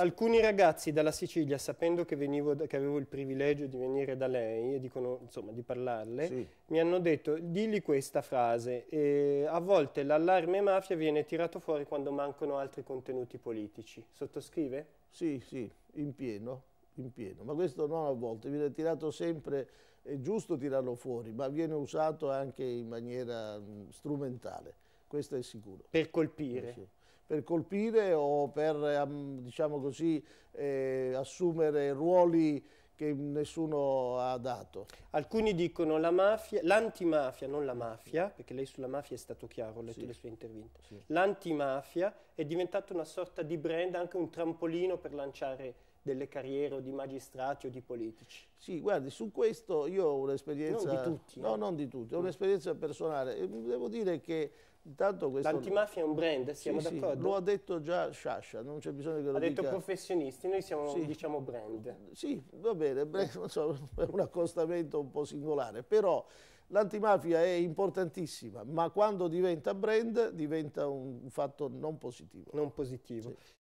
Alcuni ragazzi dalla Sicilia, sapendo che, venivo, che, avevo il privilegio di venire da lei e dicono, insomma, di parlarle, sì. mi hanno detto, digli questa frase, eh, a volte l'allarme mafia viene tirato fuori quando mancano altri contenuti politici. Sottoscrive? Sì, sì, in pieno, in pieno. Ma questo non a volte, viene tirato sempre, è giusto tirarlo fuori, ma viene usato anche in maniera mh, mm, strumentale, questo è sicuro. Per colpire? Eh sì per colpire o per ehm, diciamo così, eh, assumere ruoli che nessuno ha dato. Alcuni dicono la mafia, l'antimafia, non la mafia, perché lei sulla mafia è stato chiaro, ho letto sì. le sue interviste, sì. l'antimafia è diventata una sorta di brand, anche un trampolino per lanciare delle carriere o di magistrati o di politici? Sì, guardi, su questo io ho un'esperienza... Non di tutti. No, eh? non di tutti, ho mm. un'esperienza personale. devo dire che intanto questo... L'antimafia è un brand, siamo sì, d'accordo? Sì, lo ha detto già Sciascia, non c'è bisogno che lo ha dica... Ha detto professionisti, noi siamo, sì. diciamo, brand. Sì, va bene, brand, so, è un accostamento un po' singolare, però... L'antimafia è importantissima, ma quando diventa brand diventa un fatto non positivo. Non positivo. Sì.